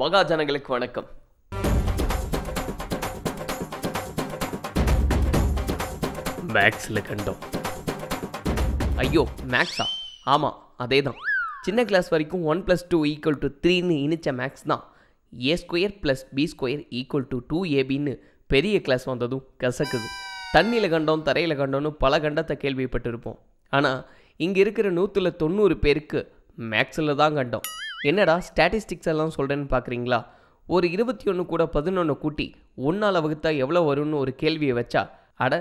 மகாஜனங்களுக்கு வணக்கம் மேக்ஸில் கண்டோம் ஐயோ மேக்ஸா ஆமாம் அதே தான் சின்ன கிளாஸ் வரைக்கும் one plus two equal to த்ரீன்னு இனிச்ச மேக்ஸ் தான் a square plus b square equal to two ஏபின்னு பெரிய கிளாஸ் வந்ததும் கசக்குது தண்ணியில் கண்டோம் தரையில் கண்டோன்னு பல கண்டத்தை கேள்விப்பட்டிருப்போம் ஆனால் இங்கே இருக்கிற நூற்றில் தொண்ணூறு பேருக்கு மேக்ஸில் தான் கண்டோம் என்னடா ஸ்டாட்டிஸ்டிக்ஸ் எல்லாம் சொல்கிறேன்னு பார்க்குறீங்களா ஒரு இருபத்தி ஒன்று கூட பதினொன்று கூட்டி ஒன்றால் வகுத்தா எவ்வளோ வரும்னு ஒரு கேள்வியை வச்சா அட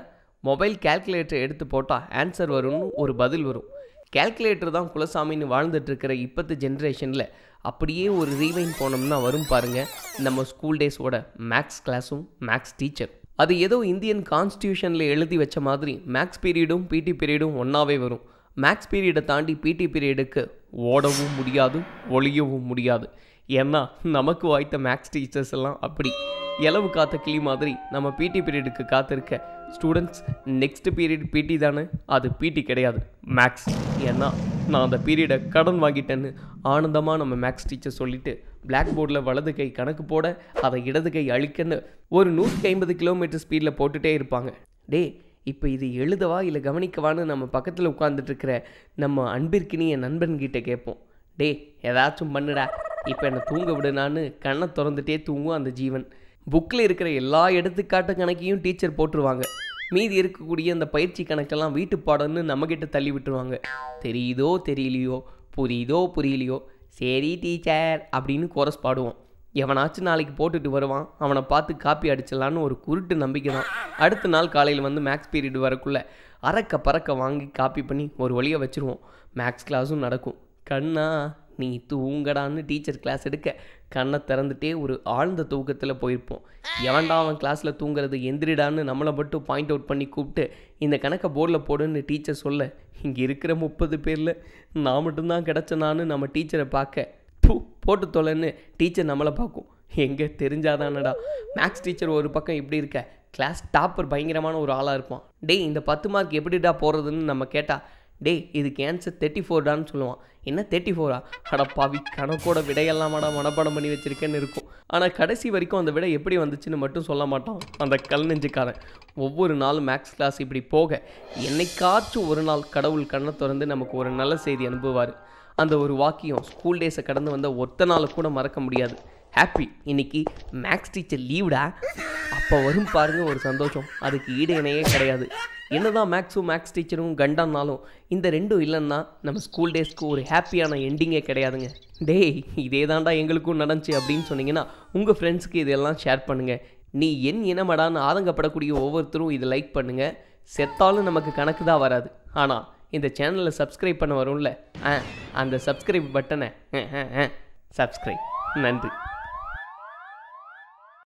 மொபைல் கேல்குலேட்டரை எடுத்து போட்டால் ஆன்சர் வரும்னு ஒரு பதில் வரும் கேல்குலேட்டர் தான் குலசாமின்னு வாழ்ந்துட்டுருக்கிற இப்பத்து ஜென்ரேஷனில் அப்படியே ஒரு ரீவைன் போனோம்னா வரும் பாருங்கள் நம்ம ஸ்கூல் டேஸோட மேக்ஸ் கிளாஸும் மேக்ஸ் டீச்சர் அது ஏதோ இந்தியன் கான்ஸ்டியூஷனில் எழுதி வச்ச மாதிரி மேக்ஸ் பீரியடும் பிடி பீரியடும் ஒன்றாவே வரும் மேக்ஸ் பீரியடை தாண்டி பிடி பீரியடுக்கு ஓடவும் முடியாது ஒழியவும் முடியாது ஏன்னா நமக்கு வாய்த்த மேக்ஸ் டீச்சர்ஸ் எல்லாம் அப்படி இலவு காத்த கிளி மாதிரி நம்ம பிடி பீரியடுக்கு காத்திருக்க ஸ்டூடெண்ட்ஸ் நெக்ஸ்ட் பீரியட் பிடி தானே அது பிடி கிடையாது மேக்ஸ் ஏன்னா நான் அந்த பீரியடை கடன் வாங்கிட்டேன்னு ஆனந்தமாக நம்ம மேக்ஸ் டீச்சர் சொல்லிவிட்டு பிளாக் போர்டில் வலது கை கணக்கு போட அதை இடது கை அழிக்கன்னு ஒரு நூற்றி ஐம்பது கிலோமீட்டர் ஸ்பீடில் போட்டுகிட்டே இருப்பாங்க டே இப்போ இது எழுதவா இல்லை கவனிக்கவான்னு நம்ம பக்கத்தில் உட்காந்துட்ருக்கிற நம்ம அன்பிற்கினிய நண்பன்கிட்ட கேட்போம் டே ஏதாச்சும் பண்ணுடா இப்போ என்னை தூங்க விடுனான்னு கண்ணை திறந்துட்டே தூங்கும் அந்த ஜீவன் புக்கில் இருக்கிற எல்லா எடுத்துக்காட்டு கணக்கையும் டீச்சர் போட்டுருவாங்க மீதி இருக்கக்கூடிய அந்த பயிற்சி கணக்கெல்லாம் வீட்டு பாடம்னு நம்மக்கிட்ட தள்ளி விட்டுருவாங்க தெரியுதோ தெரியலையோ புரியுதோ புரியலையோ சரி டீச்சர் அப்படின்னு கோரஸ் பாடுவோம் எவனாச்சும் நாளைக்கு போட்டுட்டு வருவான் அவனை பார்த்து காப்பி அடிச்சிடலான்னு ஒரு குருட்டு நம்பிக்கை தான் அடுத்த நாள் காலையில் வந்து மேக்ஸ் பீரியட் வரக்குள்ளே அறக்க பறக்க வாங்கி காப்பி பண்ணி ஒரு வழியை வச்சுருவோம் மேக்ஸ் கிளாஸும் நடக்கும் கண்ணா நீ தூங்கடான்னு டீச்சர் கிளாஸ் எடுக்க கண்ணை திறந்துட்டே ஒரு ஆழ்ந்த தூக்கத்தில் போயிருப்போம் எவன்டா அவன் கிளாஸில் தூங்குறது எந்திரிடான்னு நம்மளை மட்டும் பாயிண்ட் அவுட் பண்ணி கூப்பிட்டு இந்த கணக்கை போர்டில் போடுன்னு டீச்சர் சொல்ல இங்கே இருக்கிற முப்பது பேரில் நான் மட்டும்தான் கிடச்சனான்னு நம்ம டீச்சரை பார்க்க பூ போட்டு தொலைன்னு டீச்சர் நம்மளை பார்க்கும் எங்கே தெரிஞ்சாதானடா மேக்ஸ் டீச்சர் ஒரு பக்கம் இப்படி இருக்க கிளாஸ் டாப்பர் பயங்கரமான ஒரு ஆளாக இருப்பான் டேய் இந்த பத்து மார்க் எப்படிடா போகிறதுன்னு நம்ம கேட்டால் டேய் இதுக்கு ஆன்சர் தேர்ட்டி ஃபோர்டான்னு சொல்லுவான் என்ன தேர்ட்டி ஃபோரா அடப்பாவி கணக்கோட விடையெல்லாமாடா மனப்பாடம் பண்ணி வச்சுருக்கேன்னு இருக்கும் ஆனால் கடைசி வரைக்கும் அந்த விடை எப்படி வந்துச்சுன்னு மட்டும் சொல்ல மாட்டான் அந்த கல் நெஞ்சுக்காரன் ஒவ்வொரு நாளும் மேக்ஸ் கிளாஸ் இப்படி போக என்னைக்காச்சும் ஒரு நாள் கடவுள் கண்ணை திறந்து நமக்கு ஒரு நல்ல செய்தி அனுப்புவார் அந்த ஒரு வாக்கியம் ஸ்கூல் டேஸை கடந்து வந்த ஒத்த நாளை கூட மறக்க முடியாது ஹாப்பி இன்னைக்கு மேக்ஸ் டீச்சர் லீவ்டா அப்போ வரும் பாருங்க ஒரு சந்தோஷம் அதுக்கு ஈடு இணையே கிடையாது என்னதான் மேக்ஸும் மேக்ஸ் டீச்சரும் கண்டானாலும் இந்த ரெண்டும் இல்லைன்னா நம்ம ஸ்கூல் டேஸ்க்கு ஒரு ஹாப்பியான எண்டிங்கே கிடையாதுங்க டேய் இதே தாண்டா எங்களுக்கும் நடந்துச்சு அப்படின்னு சொன்னீங்கன்னா உங்கள் ஃப்ரெண்ட்ஸுக்கு இதெல்லாம் ஷேர் பண்ணுங்கள் நீ என் இனமடான்னு ஆதங்கப்படக்கூடிய ஒவ்வொருத்தரும் இதை லைக் பண்ணுங்கள் செத்தாலும் நமக்கு கணக்கு தான் வராது ஆனால் இந்த சேனலை சப்ஸ்கிரைப் பண்ண வரும்ல அந்த சப்ஸ்கிரைப் பட்டனை சப்ஸ்கிரைப் நன்றி